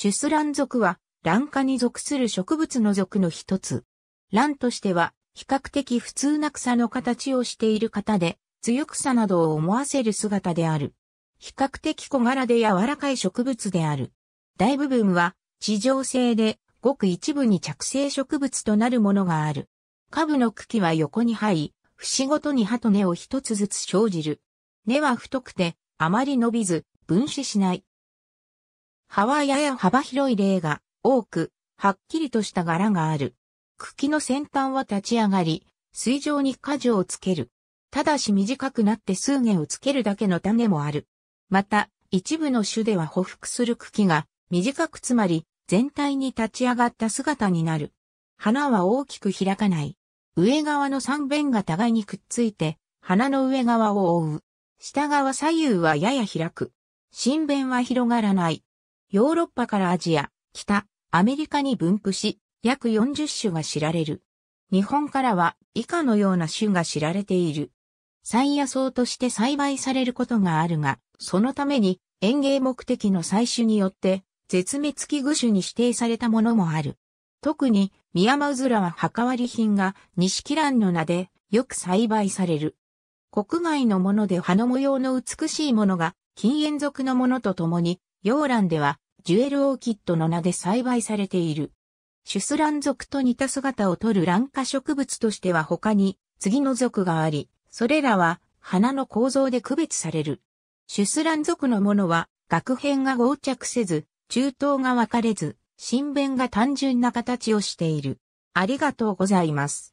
シュスラン属は、卵化に属する植物の属の一つ。蘭としては、比較的普通な草の形をしている方で、強草などを思わせる姿である。比較的小柄で柔らかい植物である。大部分は地上性でごく一部に着生植物となるものがある。株の茎は横に這い、節ごとに葉と根を一つずつ生じる。根は太くてあまり伸びず分子しない。葉はやや幅広い例が多く、はっきりとした柄がある。茎の先端は立ち上がり、水上に果樹をつける。ただし短くなって数毛をつけるだけの種もある。また、一部の種では匍匐する茎が短くつまり全体に立ち上がった姿になる。花は大きく開かない。上側の三弁が互いにくっついて、花の上側を覆う。下側左右はやや開く。新弁は広がらない。ヨーロッパからアジア、北、アメリカに分布し、約40種が知られる。日本からは以下のような種が知られている。山野草として栽培されることがあるが、そのために園芸目的の採取によって絶滅危惧種に指定されたものもある。特にミヤマウズラは墓割り品がラ蘭の名でよく栽培される。国外のもので葉の模様の美しいものが禁煙属のものとともに、洋蘭では、ジュエルオーキッドの名で栽培されている。シュスラン属と似た姿をとる蘭化植物としては他に、次の属があり、それらは、花の構造で区別される。シュスラン属のものは、額片が横着せず、中東が分かれず、新弁が単純な形をしている。ありがとうございます。